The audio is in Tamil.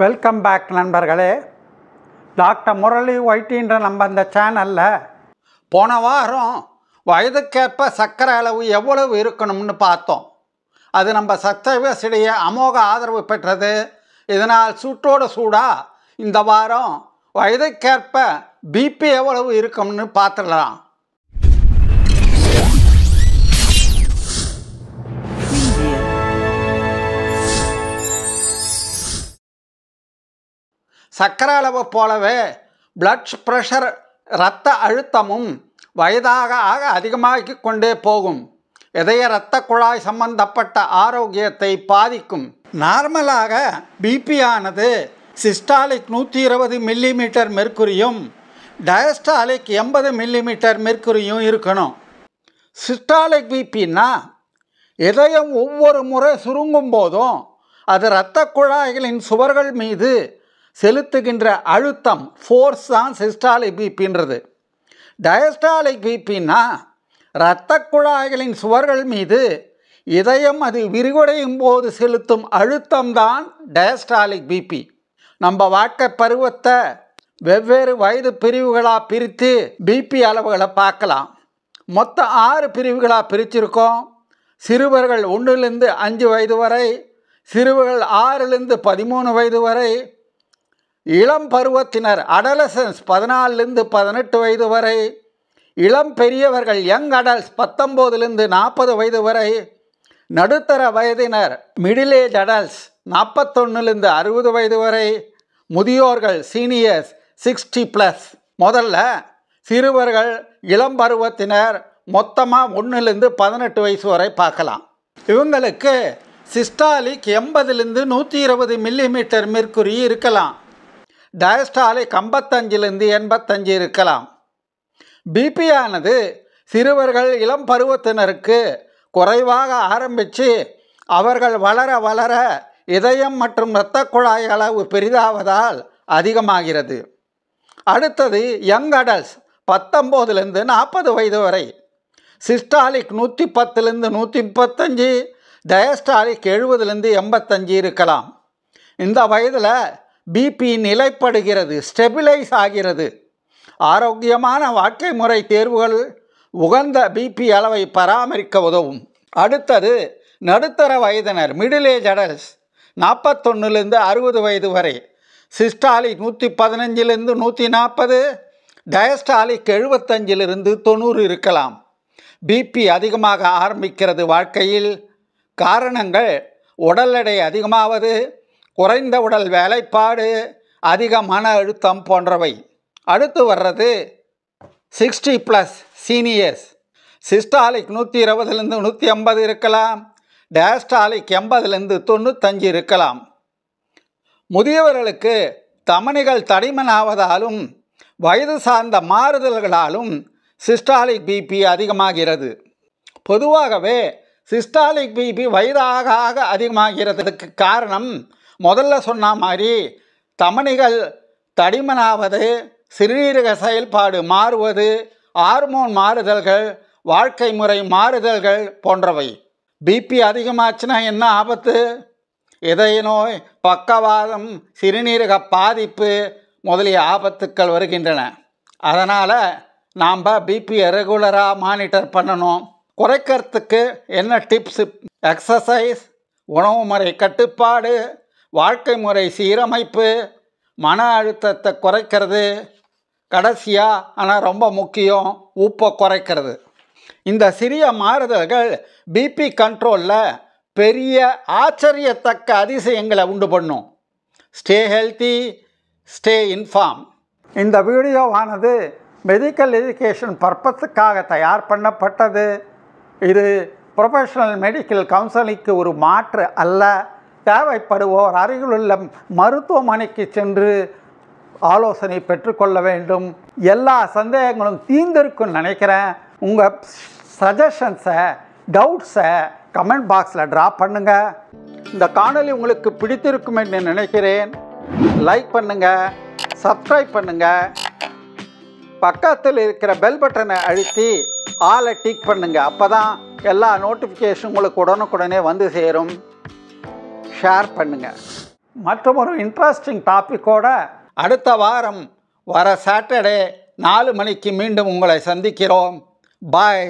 வெல்கம் பேக் நண்பர்களே டாக்டர் முரளி ஒயிட்டின்ற நம்ம இந்த சேனலில் போன வாரம் வயதுக்கேற்ப சர்க்கரை அளவு எவ்வளவு இருக்கணும்னு பார்த்தோம் அது நம்ம சப்ஸ்கிரைபர்ஸிடையே அமோக ஆதரவு பெற்றது இதனால் சூட்டோடு சூடாக இந்த வாரம் வயதுக்கேற்ப பிபி எவ்வளவு இருக்கும்னு பார்த்துடலாம் சர்க்கரை அளவு போலவே பிளட் ப்ரெஷர் இரத்த அழுத்தமும் வயதாக ஆக அதிகமாகி கொண்டே போகும் இதய இரத்த குழாய் சம்பந்தப்பட்ட ஆரோக்கியத்தை பாதிக்கும் நார்மலாக பிபியானது சிஸ்டாலிக் நூற்றி இருபது மில்லிமீட்டர் மெர்க்குரியும் டயஸ்டாலிக் எண்பது மில்லிமீட்டர் மெர்க்குரியும் இருக்கணும் சிஸ்டாலிக் பிபின்னா இதயம் ஒவ்வொரு முறை சுருங்கும் போதும் அது இரத்த குழாய்களின் சுவர்கள் மீது செலுத்துகின்ற அழுத்தம் ஃபோர்ஸ் தான் சிஸ்டாலிக் பிபின்றது டயஸ்டாலிக் பிபின்னா இரத்த குழாய்களின் சுவர்கள் மீது இதயம் அது விரிவடையும் போது செலுத்தும் அழுத்தம்தான் டயஸ்டாலிக் பிபி நம்ம வாழ்க்கை பருவத்தை வெவ்வேறு வயது பிரிவுகளாக பிரித்து பிபி அளவுகளை பார்க்கலாம் மொத்தம் ஆறு பிரிவுகளாக பிரிச்சிருக்கோம் சிறுவர்கள் ஒன்றுலேருந்து அஞ்சு வயது வரை சிறுவர்கள் ஆறுலேருந்து பதிமூணு வயது வரை இளம் பருவத்தினர் அடலசன்ஸ் பதினாலிருந்து பதினெட்டு வயது வரை இளம் பெரியவர்கள் யங் அடல்ஸ் பத்தொம்போதுலேருந்து நாற்பது வயது வரை நடுத்தர வயதினர் மிடில் ஏஜ் அடல்ஸ் நாற்பத்தொன்னுலேருந்து அறுபது வயது வரை முதியோர்கள் சீனியர்ஸ் சிக்ஸ்டி ப்ளஸ் முதல்ல சிறுவர்கள் இளம் பருவத்தினர் மொத்தமாக ஒன்றுலேருந்து பதினெட்டு வயசு வரை பார்க்கலாம் இவங்களுக்கு சிஸ்டாலிக் எண்பதுலேருந்து நூற்றி இருபது மில்லிமீட்டர் மேற்குறி இருக்கலாம் டயஸ்டாலிக் ஐம்பத்தஞ்சிலிருந்து எண்பத்தஞ்சு இருக்கலாம் பிபியானது சிறுவர்கள் இளம் பருவத்தினருக்கு குறைவாக ஆரம்பித்து அவர்கள் வளர வளர இதயம் மற்றும் இரத்த குழாய் அளவு பெரிதாவதால் அதிகமாகிறது அடுத்தது யங் அடல்ஸ் பத்தொம்போதுலேருந்து நாற்பது வயது வரை சிஸ்டாலிக் நூற்றி பத்துலேருந்து நூற்றி முப்பத்தஞ்சு டயஸ்டாலிக் எழுபதுலேருந்து எண்பத்தஞ்சு இருக்கலாம் இந்த வயதில் பிபி நிலைப்படுகிறது ஸ்டெபிலைஸ் ஆகிறது ஆரோக்கியமான வாழ்க்கை முறை தேர்வுகள் உகந்த பிபி அளவை பராமரிக்க உதவும் அடுத்தது நடுத்தர வயதினர் மிடில் ஏஜ் அடல்ஸ் நாற்பத்தொன்னுலேருந்து அறுபது வயது வரை சிஸ்டாலி நூற்றி பதினஞ்சிலிருந்து நூற்றி நாற்பது டயஸ்டாலிக் எழுபத்தஞ்சிலிருந்து தொண்ணூறு இருக்கலாம் பிபி அதிகமாக ஆரம்பிக்கிறது வாழ்க்கையில் காரணங்கள் உடல் எடை அதிகமாவது குறைந்த உடல் வேலைப்பாடு அதிக மன அழுத்தம் போன்றவை அடுத்து வர்றது சிக்ஸ்டி ப்ளஸ் சீனியர்ஸ் சிஸ்டாலிக் நூற்றி இருபதுலேருந்து நூற்றி ஐம்பது இருக்கலாம் டேஸ்டாலிக் எண்பதுலேருந்து தொண்ணூத்தஞ்சு இருக்கலாம் முதியவர்களுக்கு தமனிகள் தடிமனாவதாலும் வயது சார்ந்த மாறுதல்களாலும் சிஸ்டாலிக் பிபி அதிகமாகிறது பொதுவாகவே சிஸ்டாலிக் பிபி வயதாக ஆக அதிகமாகிறதுக்கு காரணம் முதல்ல சொன்ன மாதிரி தமனிகள் தடிமனாவது சிறுநீரக செயல்பாடு மாறுவது ஹார்மோன் மாறுதல்கள் வாழ்க்கை முறை மாறுதல்கள் போன்றவை பிபி அதிகமாச்சுன்னா என்ன ஆபத்து இதய நோய் பக்கவாதம் சிறுநீரக பாதிப்பு முதலிய ஆபத்துக்கள் வருகின்றன அதனால் நாம் பிபி ரெகுலராக மானிட்டர் பண்ணணும் குறைக்கிறதுக்கு என்ன டிப்ஸு எக்ஸசைஸ் உணவு முறை கட்டுப்பாடு வாழ்க்கை முறை சீரமைப்பு மன அழுத்தத்தை குறைக்கிறது கடைசியாக ஆனால் ரொம்ப முக்கியம் உப்பை குறைக்கிறது இந்த சிறிய மாறுதல்கள் பிபி கண்ட்ரோலில் பெரிய ஆச்சரியத்தக்க அதிசயங்களை உண்டு பண்ணும் ஸ்டே ஹெல்த்தி ஸ்டே இன்ஃபார்ம் இந்த வீடியோவானது மெடிக்கல் எஜுகேஷன் பர்பஸுக்காக தயார் பண்ணப்பட்டது இது ப்ரொஃபஷனல் மெடிக்கல் கவுன்சிலிங்க்கு ஒரு மாற்று அல்ல தேவைப்படுவோர் அருகிலுள்ள மருத்துவமனைக்கு சென்று ஆலோசனை பெற்றுக்கொள்ள வேண்டும் எல்லா சந்தேகங்களும் தீர்ந்திருக்கும் நினைக்கிறேன் உங்கள் சஜஷன்ஸை டவுட்ஸை கமெண்ட் பாக்ஸில் ட்ராப் பண்ணுங்கள் இந்த காணொலி உங்களுக்கு பிடித்திருக்கும் என்று நினைக்கிறேன் லைக் பண்ணுங்கள் சப்ஸ்கிரைப் பண்ணுங்கள் பக்கத்தில் இருக்கிற பெல் பட்டனை அழுத்தி ஆளை டிக் பண்ணுங்கள் அப்போ தான் எல்லா நோட்டிஃபிகேஷன் உங்களுக்கு உடனுக்குடனே வந்து சேரும் ஷேர் பண்ணுங்கள் மற்றும் ஒரு இன்ட்ரெஸ்டிங் டாப்பிக்கோட அடுத்த வாரம் வர சாட்டர்டே நாலு மணிக்கு மீண்டும் உங்களை சந்திக்கிறோம் பாய்